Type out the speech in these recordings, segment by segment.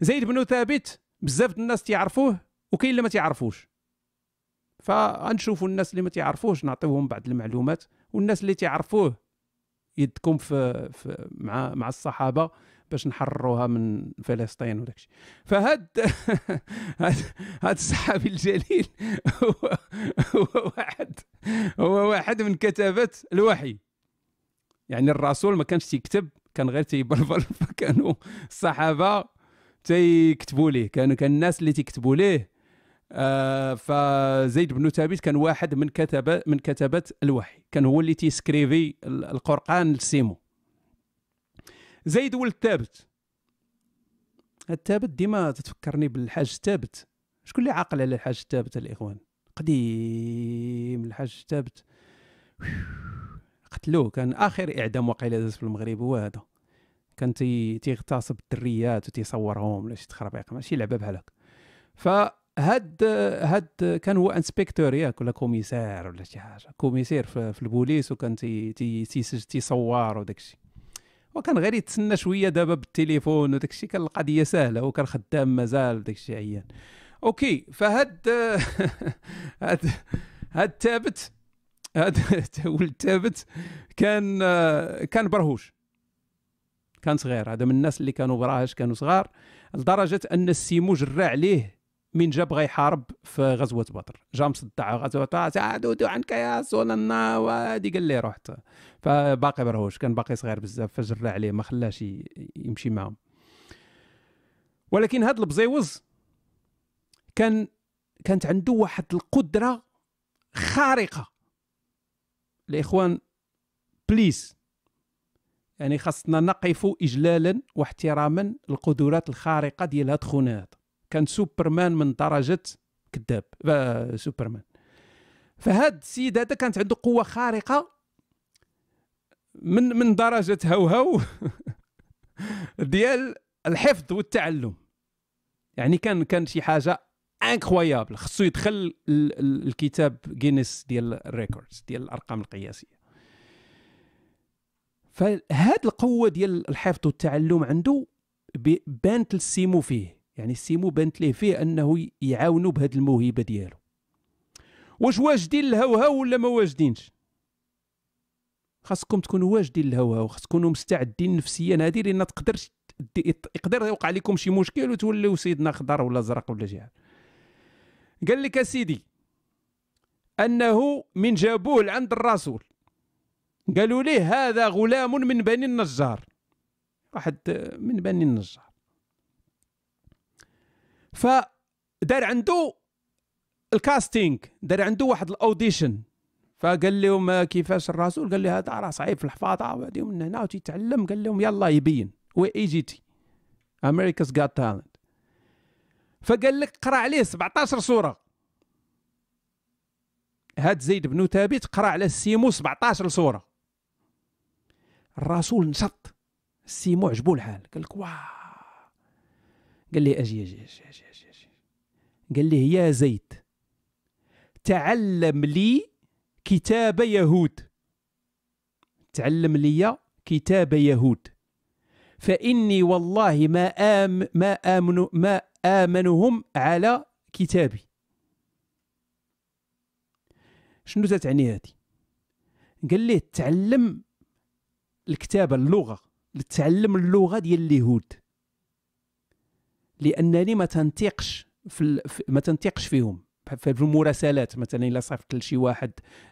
زيد بن ثابت بزاف الناس تيعرفوه وكاين اللي ما تيعرفوش فغنشوفوا الناس اللي ما تيعرفوش نعطيوهم بعض المعلومات والناس اللي تيعرفوه يدكم في, في مع مع الصحابه باش نحرروها من فلسطين وداك الشيء فهاد هاد, هاد الصحابي الجليل هو, هو واحد هو واحد من كتابات الوحي يعني الرسول ما كانش تيكتب كان غير تيبلبل فكانوا الصحابه تيكتبوا ليه كانوا كان الناس اللي تيكتبوا ليه آه فزيد بن ثابت كان واحد من كتب من كتبة الوحي كان هو اللي تيسكريفي القرآن لسيمو زيد ولد ثابت الثابت ديما تتفكرني بالحاج ثابت شكون اللي عاقل على الحاج ثابت الاخوان قديم الحاج ثابت قتلوه كان اخر اعدام وقيل في المغرب هو هذا كان تي تيغتصب الدريات وتيصورهم ولا شي تخربيق ماشي لعبه بحال هكا فهاد هاد كان هو انسبكتور ياك ولا كوميسار ولا شي حاجه كوميسير في, في البوليس وكان تي تي تيصور وداك الشيء وكان غير يتسنى شويه دابا بالتليفون وداك الشيء كان القضيه سهله وكان خدام مازال داك الشيء عيان اوكي فهاد هاد هاد ثابت هاد ولد ثابت كان كان برهوش كان صغير هذا من الناس اللي كانوا براهش كانوا صغار لدرجه ان السيمو جرى عليه من جا بغا يحارب في غزوه بدر جا مصدع غزوه بدر عنك يا سولنا وادي قال لي رحت فباقي برهوش كان باقي صغير بزاف فجرى عليه ما خلاش يمشي معهم ولكن هذا البزيوز كان كانت عنده واحد القدره خارقه الاخوان بليز يعني خاصنا نقف اجلالا واحتراما للقدرات الخارقه ديال هاد خونا هذا كان سوبرمان من درجه كذاب سوبرمان فهاد السيد هذا كانت عنده قوه خارقه من من درجه هوهو ديال الحفظ والتعلم يعني كان كان شي حاجه انكرويابل خصو يدخل الكتاب جينيس ديال الريكوردز ديال الارقام القياسيه فهاد القوه ديال الحفظ والتعلم عنده بانت للسيمو فيه يعني السيمو بانت ليه فيه انه يعاونو بهاد الموهبه ديالو واش واجدين الهوهاو ولا ما واجدينش خاصكم تكونوا واجدين الهوهاو خاص تكونوا مستعدين نفسيا هادي لان تقدرش يقدر يوقع لكم شي مشكل وتوليو سيدنا خضر ولا زرق ولا شي قال لك اسيدي انه من جابوه لعند الرسول قالوا ليه هذا غلام من بني النجار واحد من بني النجار فدار عنده الكاستينغ دار عنده واحد الاوديشن فقال لهم كيفاش الرسول قال لي هذا راه صعيب في الحفاظه وهذه من هنا وتيتعلم قال لهم يلا يبين وي اي جي تي امريكاز جات تالنت فقال لك قرا عليه 17 سوره هاد زيد بن ثابت قرا على السيمو 17 سوره الرسول نشط السيمو عجبو الحال قال لك قال لي اجي اجي اجي اجي اجي, أجي. قال لي يا زيد تعلم لي كتاب يهود تعلم لي كتاب يهود فإني والله ما آم ما آمن ما آمنهم على كتابي شنو تتعني هذه قال لي تعلم الكتابه اللغه لتعلم اللغه ديال اليهود لانني ما تنطيقش في ما تنطيقش فيهم في المراسلات مثلا الا صيفط لشي واحد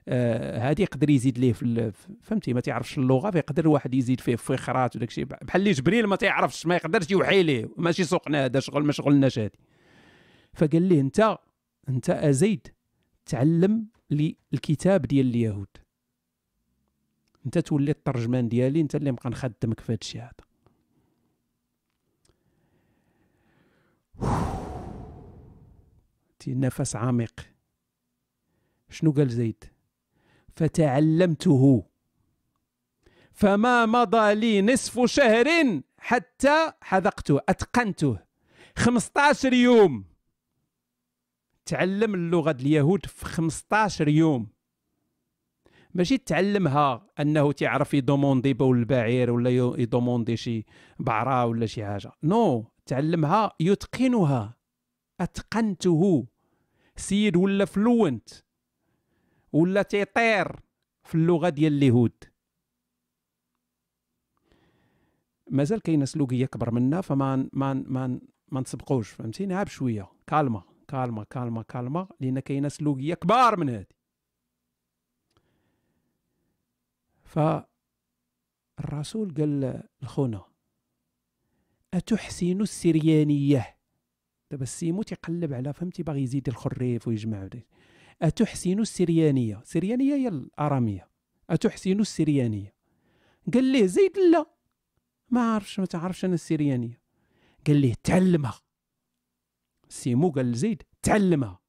هذه آه يقدر يزيد ليه في فهمتي ما تعرفش اللغه فيقدر واحد يزيد فيه في خرات وداك الشيء بحال اللي جبريل ما تعرفش ما يقدرش يوحي ليه ماشي سوقنا هذا شغل ما شغلناش هذه فقال ليه انت انت ازيد تعلم لي الكتاب ديال اليهود انت تولي الترجمان ديالي انت اللي مبقى نخدمك في هادشي هذا نفس عميق شنو قال زيد فتعلمته فما مضى لي نصف شهر حتى حذقته أتقنته 15 يوم تعلم اللغة اليهود في 15 يوم ماشي تعلمها انه تيعرف يدوموندي بول البعير ولا يدوموندي شي بعره ولا شي حاجه نو no. تعلمها يتقنها اتقنته سيد ولا فلوينت ولا تيطير في اللغه ديال اليهود مازال كاينه سلوكيه اكبر منا فما ما ما ما نسبقوش فهمتيني بشويه كالما كالما كالما كالما لان كاينه سلوكيه كبار من هذه فالرسول قال لخونا أتحسن السريانية دابا السيمو تيقلب على فهمتي باغي يزيد الخريف ويجمع وديك أتحسن السريانية السريانية هي الأرامية أتحسن السريانية قال ليه زيد لا ما عارفش ما تعرفش أنا السريانية قال ليه تعلمها سيمو قال لزيد تعلمها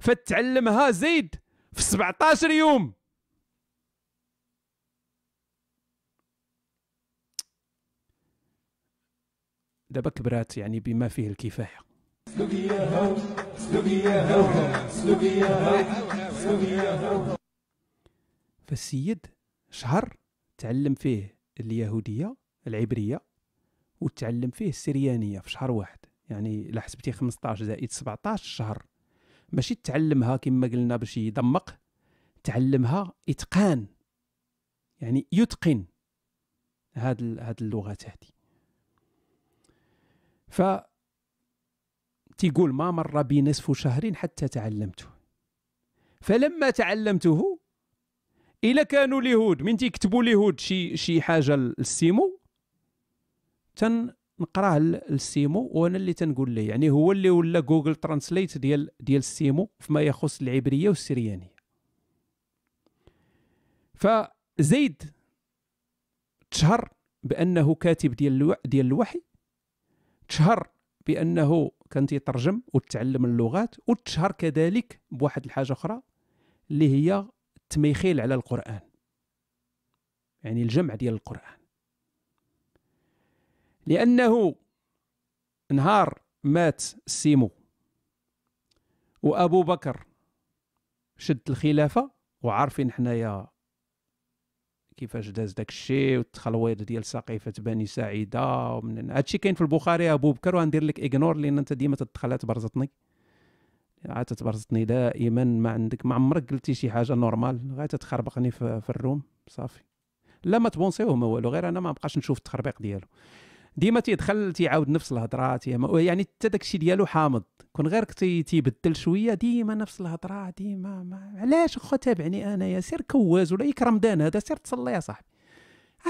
فتعلمها زيد في 17 يوم دابا كبرات يعني بما فيه الكفايه فالسيد شهر تعلم فيه اليهوديه العبريه وتعلم فيه السريانيه في شهر واحد يعني الا حسبتي 15 زائد 17 شهر ماشي تعلمها كما قلنا باش يدمق تعلمها اتقان يعني يتقن هاد هاد اللغات هادي ف تيقول ما مر بي نصف شهر حتى تعلمته فلما تعلمته الا كانوا اليهود من تيكتبوا اليهود شي شي حاجه للسيمو تنقراه للسيمو وانا اللي تنقول ليه يعني هو اللي ولا جوجل ترانسليت ديال ديال السيمو فيما يخص العبريه والسريانيه فزيد تشهر بانه كاتب ديال ديال الوحي تشهر بانه كان تيترجم وتعلم اللغات وتشهر كذلك بواحد الحاجه اخرى اللي هي التميخيل على القران يعني الجمع ديال القران لانه نهار مات سيمو وابو بكر شد الخلافه وعارفين حنايا كيفاش داز داك الشيء والتخلويض ديال سقيفه بني سعيده ومن هادشي كاين في البخاري ابو بكر وغندير لك اغنور لان انت ديما تدخلها تبرزطني عاد آه، تبرزطني دائما ما عندك ما عمرك قلتي شي حاجه نورمال غير تتخربقني في, في الروم صافي لا ما تبونسيوه ما والو غير انا ما بقاش نشوف التخربيق ديالو ديما تيدخل تيعاود نفس الهضره يعني حتى داكشي ديالو حامض كون غير تيبدل شويه ديما نفس الهضره ديما ما... علاش اخو تابعني انايا سير كواز ولا يكرم دان هذا سير تصلي يا صاحبي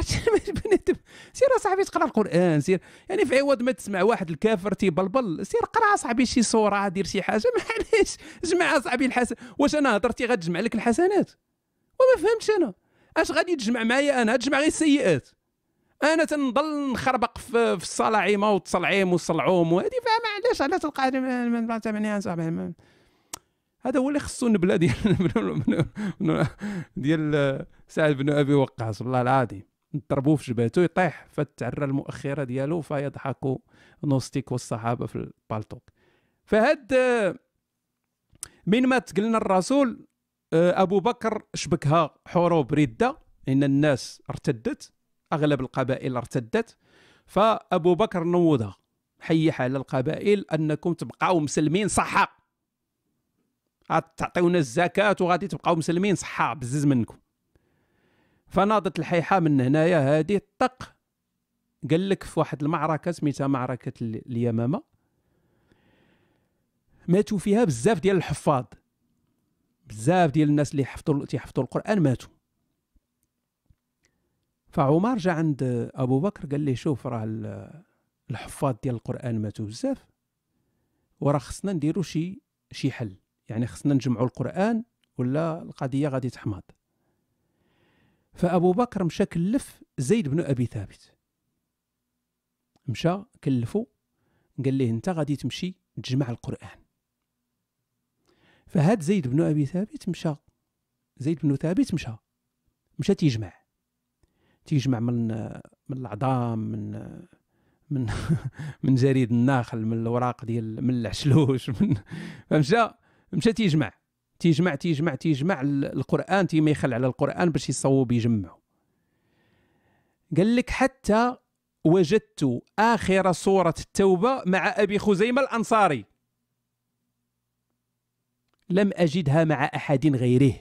بنادم سير اصاحبي تقرا القران سير يعني في عوض ما تسمع واحد الكافر تيبلبل سير قرا اصاحبي شي صوره دير شي حاجه معليش جمع اصاحبي الحسن واش انا هضرتي غتجمع لك الحسنات وما فهمتش انا اش غادي تجمع معايا انا تجمع غير السيئات انا تنضل نخربق في, في الصلاعيمه والتصلعيم والصلعوم وهذه فما علاش علاش تلقى من صاحبي هذا هو اللي خصو النبله ديال ديال سعد بن ابي وقاص والله العظيم نضربو في جبهته يطيح فتعرى المؤخره ديالو فيضحك نوستيك والصحابه في البالطوك فهاد من ما تقلنا الرسول آه، ابو بكر شبكها حروب رده ان الناس ارتدت اغلب القبائل ارتدت فابو بكر نوضها حيح على القبائل انكم تبقاو مسلمين صحه تعطيونا الزكاه وغادي تبقاو مسلمين صحه بزز منكم فناضت الحيحه من هنايا هذه طق قال لك في واحد المعركه سميتها معركه اليمامه ماتوا فيها بزاف ديال الحفاظ بزاف ديال الناس اللي حفظوا تيحفظوا القران ماتوا فعمر جا عند ابو بكر قال له شوف راه الحفاظ ديال القران ماتوا بزاف وراه خصنا نديرو شي شي حل يعني خصنا نجمعو القران ولا القضيه غادي تحمض فابو بكر مشى كلف زيد بن ابي ثابت مشى كلفو قال ليه انت غادي تمشي تجمع القران فهاد زيد بن ابي ثابت مشى زيد بن ثابت مشى مشى تيجمع تيجمع من من العظام من من من جريد الناخل من الاوراق ديال من العشلوش من فمشى مشى تيجمع تيجمع تيجمع تيجمع القران تيميخل على القران باش يصوب يجمعوا قال لك حتى وجدت اخر سوره التوبه مع ابي خزيمه الانصاري لم اجدها مع احد غيره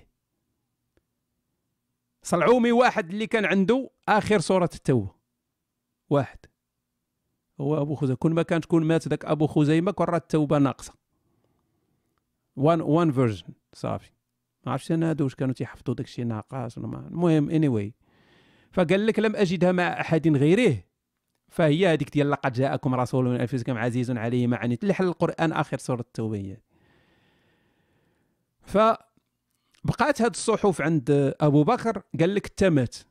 صلعومي واحد اللي كان عنده اخر سوره التوبه واحد هو ابو خزيمه كون ما كان تكون مات ذاك ابو خزيمه كون راه التوبه ناقصه وان وان فيرجن صافي ما عرفتش انا هادو واش كانوا تيحفظوا داكشي ناقص ولا ما المهم اني anyway. فقال لك لم اجدها مع احد غيره فهي هذيك ديال لقد جاءكم رسول من انفسكم عزيز عليه ما عنيت اللي حل القران اخر سوره التوبه ف بقات هاد الصحف عند ابو بكر قال لك تمت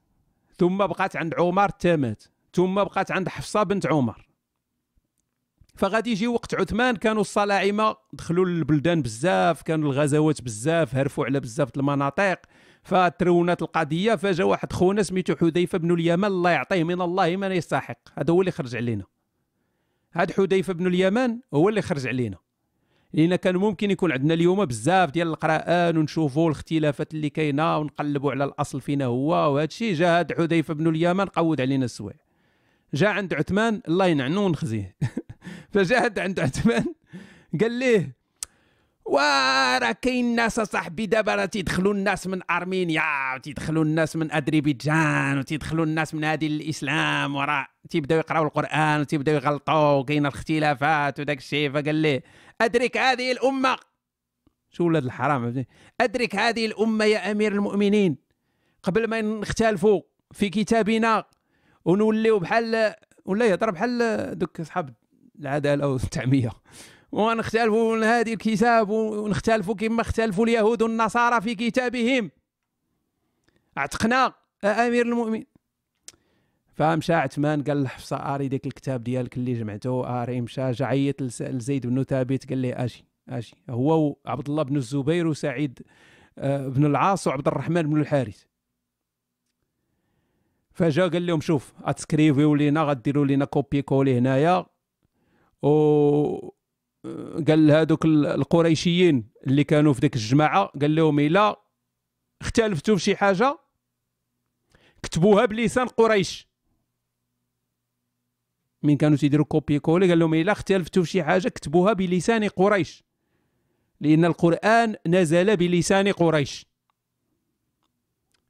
ثم بقات عند عمر تمت ثم بقات عند حفصه بنت عمر فغادي يجي وقت عثمان كانوا الصلاعمه دخلوا للبلدان بزاف كانوا الغزوات بزاف هرفوا على بزاف المناطق فترونات القضيه فجا واحد خونا سميتو حذيفه بن اليمان الله يعطيه من الله ما يستحق هذا هو اللي خرج علينا هاد حذيفه بن اليمان هو اللي خرج علينا لان كان ممكن يكون عندنا اليوم بزاف ديال القراءان ونشوفوا الاختلافات اللي كاينه ونقلبوا على الاصل فينا هو وهذا الشيء جا هاد حذيفه بن اليمان قود علينا السويع جا عند عثمان الله ينعنو ونخزيه فجا عند عثمان قال ليه وراه كاين ناس صاحبي دابا راه تيدخلوا الناس من ارمينيا وتيدخلوا الناس من اذربيجان وتيدخلوا الناس من هذه الاسلام وراه تيبداو يقراو القران وتيبداو يغلطوا وكاين الاختلافات وداك الشيء فقال لي أدرك هذه الأمة شو ولاد الحرام أدرك هذه الأمة يا أمير المؤمنين قبل ما نختلفوا في كتابنا ونوليو بحال ولا يهضر بحال دوك أصحاب العدالة والتعمية ونختلفوا من هذه الكتاب ونختلفوا كما اختلفوا اليهود والنصارى في كتابهم اعتقنا امير المؤمنين فمشى عثمان قال لحفصه اري ديك الكتاب ديالك اللي جمعته اري مشى جا عيط لزيد بن ثابت قال له اجي اجي هو عبد الله بن الزبير وسعيد آه، بن العاص وعبد الرحمن بن الحارث فجا قال لهم شوف اتسكريفيو لينا غديروا لينا كوبي كولي هنايا و آه، قال لهذوك القريشيين اللي كانوا في ديك الجماعه قال لهم الا اختلفتوا في شي حاجه كتبوها بلسان قريش من كانوا تيديروا كوبي كولي قال لهم الا إيه، اختلفتوا في شي حاجه كتبوها بلسان قريش لان القران نزل بلسان قريش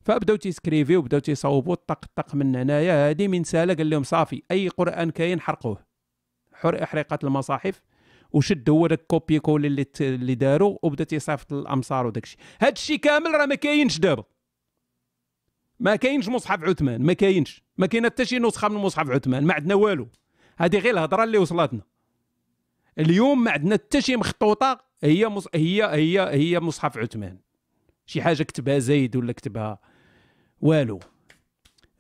فبداو تيسكريفي وبداو تيصاوبوا طق طق من هنايا هادي من ساله قال لهم صافي اي قران كاين حرقوه حر احرقت المصاحف وشد هو داك كوبي كولي اللي اللي داروا وبدا تيصيفط للامصار وداكشي هادشي كامل راه ما كاينش دابا ما كاينش مصحف عثمان ما كاينش ما كاين حتى شي نسخه من مصحف عثمان ما عندنا والو هذه غير الهضره اللي وصلتنا اليوم ما عندنا حتى شي مخطوطه هي مص... هي هي هي مصحف عثمان شي حاجه كتبها زيد ولا كتبها والو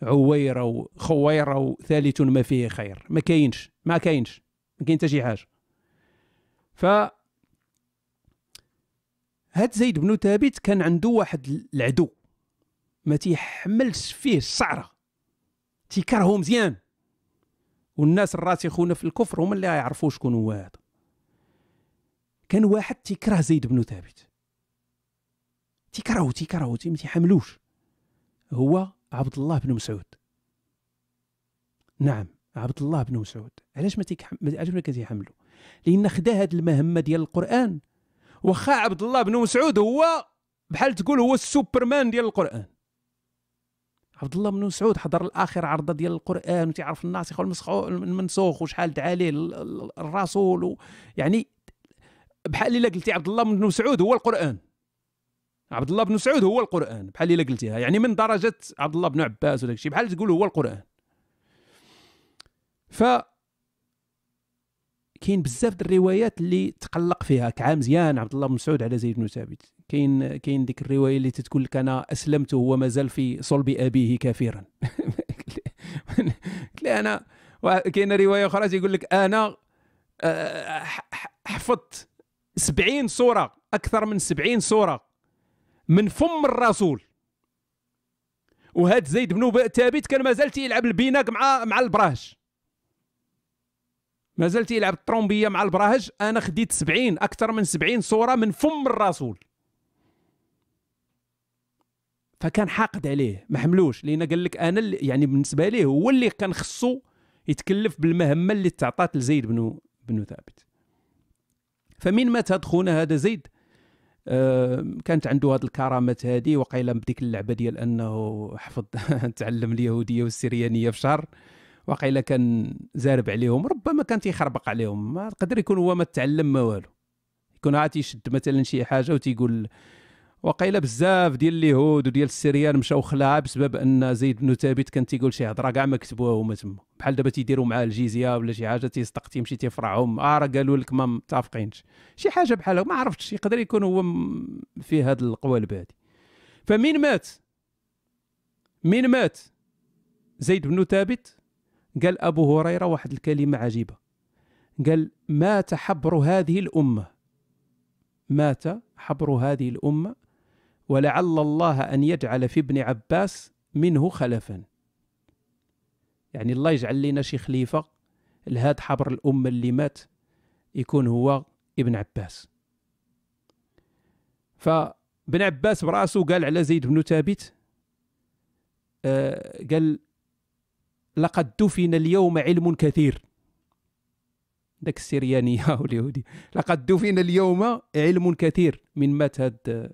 عويره وخويره وثالث ما فيه خير ما كاينش ما كاينش ما كاين حتى شي حاجه ف هاد زيد بن ثابت كان عنده واحد العدو ما تيحملش فيه الشعره تيكرهو مزيان والناس الراسخون في الكفر هما اللي يعرفوا شكون هو هذا كان واحد تيكره زيد بن ثابت تيكرهو تيكرهو ما تيحملوش هو عبد الله بن مسعود نعم عبد الله بن مسعود علاش ما علاش ما كتيحملو لان خدا هاد المهمه ديال القران واخا عبد الله بن مسعود هو بحال تقول هو السوبرمان ديال القران عبد الله بن مسعود حضر الاخر عرضه ديال القران وتيعرف الناسخ المنسوخ وشحال دعا ليه الرسول يعني بحال الا قلتي عبد الله بن مسعود هو القران عبد الله بن مسعود هو القران بحال الا قلتيها يعني من درجه عبد الله بن عباس وداك الشيء بحال تقول هو القران ف كاين بزاف الروايات اللي تقلق فيها كعام زيان عبد الله بن مسعود على زيد بن ثابت كاين كاين ديك الروايه اللي تتقول لك انا اسلمت وهو مازال في صلب ابيه كافرا لا انا كاين روايه اخرى تيقول لك انا آه، حفظت 70 سوره اكثر من 70 سوره من فم الرسول وهاد زيد بن ثابت كان مازال تيلعب البيناك مع مع البراهج مازال تيلعب الطرومبيه مع البراهج انا خديت 70 اكثر من 70 صوره من فم الرسول فكان حاقد عليه ما حملوش لان قال لك انا اللي يعني بالنسبه ليه هو اللي كان خصو يتكلف بالمهمه اللي تعطات لزيد بن بن ثابت فمن مات هاد خونا هذا زيد آه كانت عنده هذه الكرامات هذه وقيل بديك اللعبه ديال انه حفظ تعلم اليهوديه والسريانيه في شهر وقيل كان زارب عليهم ربما كان تيخربق عليهم ما قدر يكون هو ما تعلم ما والو يكون عاد يشد مثلا شي حاجه وتيقول وقيل بزاف ديال اليهود وديال السريان مشاو خلاها بسبب ان زيد بن ثابت كان تيقول شي هضره كاع ما كتبوها هما تما بحال دابا تيديروا معاه الجيزيه ولا شي حاجه تيصدق تيمشي تيفرعهم اه راه قالوا لك ما متفقينش شي حاجه بحال ما عرفتش يقدر يكون هو في هاد القوالب هادي فمين مات مين مات زيد بن ثابت قال ابو هريره واحد الكلمه عجيبه قال مات حبر هذه الامه مات حبر هذه الامه ولعل الله أن يجعل في ابن عباس منه خلفا يعني الله يجعل لنا شي خليفة لهاد حبر الأمة اللي مات يكون هو ابن عباس فابن عباس براسه قال على زيد بن ثابت آه قال لقد دفن اليوم علم كثير داك السريانية واليهودي لقد دفن اليوم علم كثير من مات هاد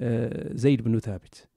آه، زيد بن ثابت